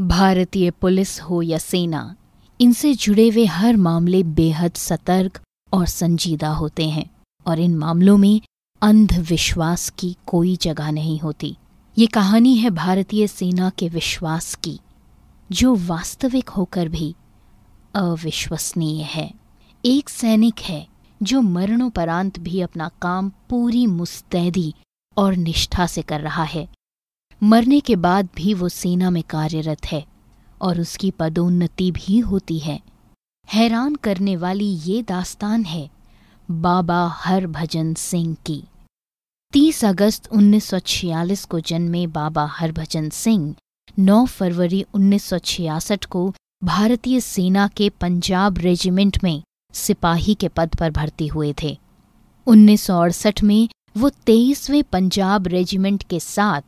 भारतीय पुलिस हो या सेना इनसे जुड़े हुए हर मामले बेहद सतर्क और संजीदा होते हैं और इन मामलों में अंधविश्वास की कोई जगह नहीं होती ये कहानी है भारतीय सेना के विश्वास की जो वास्तविक होकर भी अविश्वसनीय है एक सैनिक है जो मरणोपरांत भी अपना काम पूरी मुस्तैदी और निष्ठा से कर रहा है मरने के बाद भी वो सेना में कार्यरत है और उसकी पदोन्नति भी होती है हैरान करने वाली ये दास्तान है बाबा हरभजन सिंह की 30 अगस्त 1946 को जन्मे बाबा हरभजन सिंह 9 फरवरी 1966 को भारतीय सेना के पंजाब रेजिमेंट में सिपाही के पद पर भर्ती हुए थे उन्नीस में वो तेईसवें पंजाब रेजिमेंट के साथ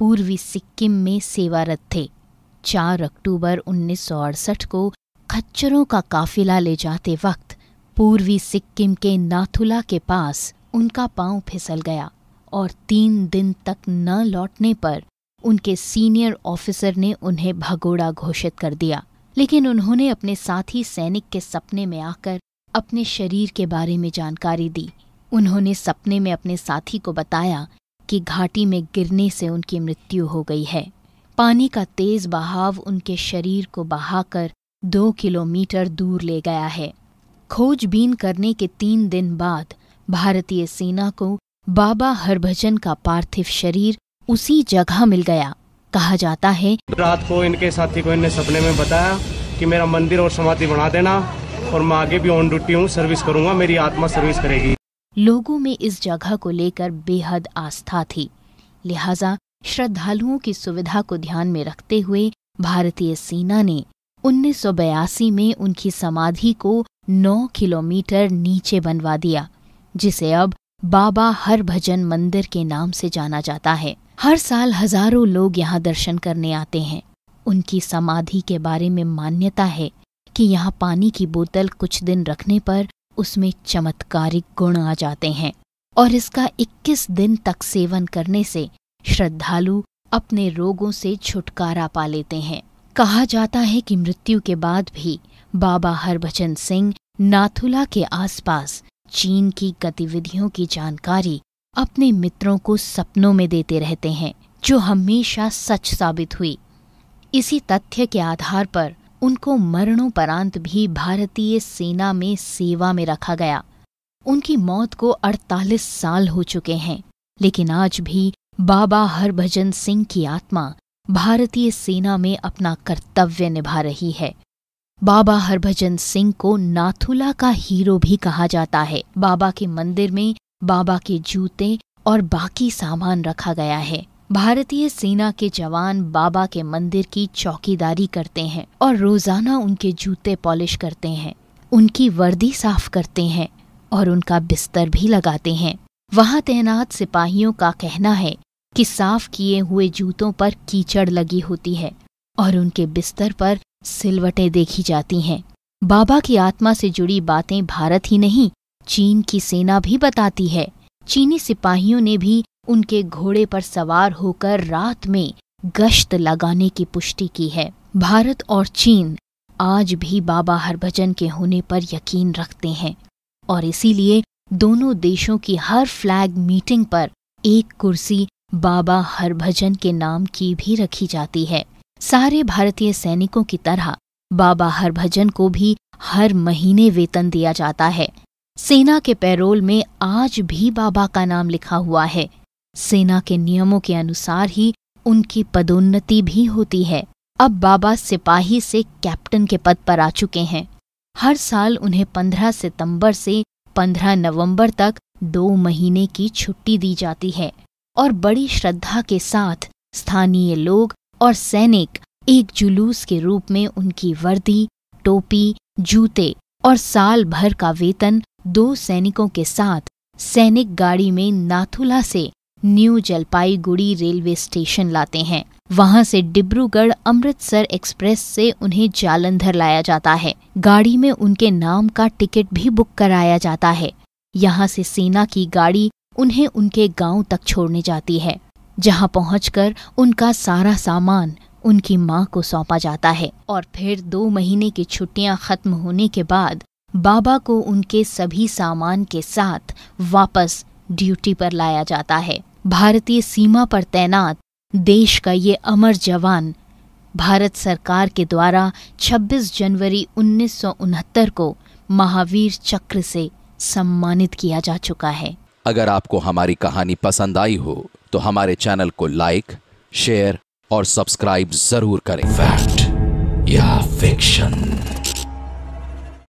पूर्वी सिक्किम में सेवारत थे 4 अक्टूबर उन्नीस को खच्चरों का काफिला ले जाते वक्त पूर्वी सिक्किम के नाथुला के पास उनका पांव फिसल गया और तीन दिन तक न लौटने पर उनके सीनियर ऑफिसर ने उन्हें भगोड़ा घोषित कर दिया लेकिन उन्होंने अपने साथी सैनिक के सपने में आकर अपने शरीर के बारे में जानकारी दी उन्होंने सपने में अपने साथी को बताया की घाटी में गिरने से उनकी मृत्यु हो गई है पानी का तेज बहाव उनके शरीर को बहाकर दो किलोमीटर दूर ले गया है खोजबीन करने के तीन दिन बाद भारतीय सेना को बाबा हरभजन का पार्थिव शरीर उसी जगह मिल गया कहा जाता है रात को इनके साथी को इनने सपने में बताया कि मेरा मंदिर और समाधि बना देना और मैं आगे भी ऑन ड्यूटी हूँ सर्विस करूंगा मेरी आत्मा सर्विस करेगी लोगों में इस जगह को लेकर बेहद आस्था थी लिहाजा श्रद्धालुओं की सुविधा को ध्यान में रखते हुए भारतीय सेना ने उन्नीस में उनकी समाधि को 9 किलोमीटर नीचे बनवा दिया जिसे अब बाबा हरभजन मंदिर के नाम से जाना जाता है हर साल हजारों लोग यहाँ दर्शन करने आते हैं उनकी समाधि के बारे में मान्यता है कि यहाँ पानी की बोतल कुछ दिन रखने पर उसमें चमत्कारिक गुण आ जाते हैं और इसका 21 दिन तक सेवन करने से श्रद्धालु अपने रोगों से छुटकारा पा लेते हैं कहा जाता है कि मृत्यु के बाद भी बाबा हरभजन सिंह नाथुला के आसपास चीन की गतिविधियों की जानकारी अपने मित्रों को सपनों में देते रहते हैं जो हमेशा सच साबित हुई इसी तथ्य के आधार पर उनको मरणोपरांत भी भारतीय सेना में सेवा में रखा गया उनकी मौत को 48 साल हो चुके हैं लेकिन आज भी बाबा हरभजन सिंह की आत्मा भारतीय सेना में अपना कर्तव्य निभा रही है बाबा हरभजन सिंह को नाथुला का हीरो भी कहा जाता है बाबा के मंदिर में बाबा के जूते और बाकी सामान रखा गया है भारतीय सेना के जवान बाबा के मंदिर की चौकीदारी करते हैं और रोजाना उनके जूते पॉलिश करते हैं उनकी वर्दी साफ करते हैं और उनका बिस्तर भी लगाते हैं वहां तैनात सिपाहियों का कहना है कि साफ किए हुए जूतों पर कीचड़ लगी होती है और उनके बिस्तर पर सिलवटें देखी जाती हैं बाबा की आत्मा से जुड़ी बातें भारत ही नहीं चीन की सेना भी बताती है चीनी सिपाहियों ने भी उनके घोड़े पर सवार होकर रात में गश्त लगाने की पुष्टि की है भारत और चीन आज भी बाबा हरभजन के होने पर यकीन रखते हैं और इसीलिए दोनों देशों की हर फ्लैग मीटिंग पर एक कुर्सी बाबा हरभजन के नाम की भी रखी जाती है सारे भारतीय सैनिकों की तरह बाबा हरभजन को भी हर महीने वेतन दिया जाता है सेना के पैरोल में आज भी बाबा का नाम लिखा हुआ है सेना के नियमों के अनुसार ही उनकी पदोन्नति भी होती है अब बाबा सिपाही से कैप्टन के पद पर आ चुके हैं हर साल उन्हें 15 सितंबर से 15 नवंबर तक दो महीने की छुट्टी दी जाती है और बड़ी श्रद्धा के साथ स्थानीय लोग और सैनिक एक जुलूस के रूप में उनकी वर्दी टोपी जूते और साल भर का वेतन दो सैनिकों के साथ सैनिक गाड़ी में नाथुला से न्यू जलपाईगुड़ी रेलवे स्टेशन लाते हैं वहां से डिब्रूगढ़ अमृतसर एक्सप्रेस से उन्हें जालंधर लाया जाता है गाड़ी में उनके नाम का टिकट भी बुक कराया जाता है यहाँ से सेना की गाड़ी उन्हें उनके गांव तक छोड़ने जाती है जहां पहुंचकर उनका सारा सामान उनकी माँ को सौंपा जाता है और फिर दो महीने की छुट्टियां खत्म होने के बाद बाबा को उनके सभी सामान के साथ वापस ड्यूटी पर लाया जाता है भारतीय सीमा पर तैनात देश का ये अमर जवान भारत सरकार के द्वारा 26 जनवरी उन्नीस को महावीर चक्र से सम्मानित किया जा चुका है अगर आपको हमारी कहानी पसंद आई हो तो हमारे चैनल को लाइक शेयर और सब्सक्राइब जरूर करें फैक्ट या फिक्शन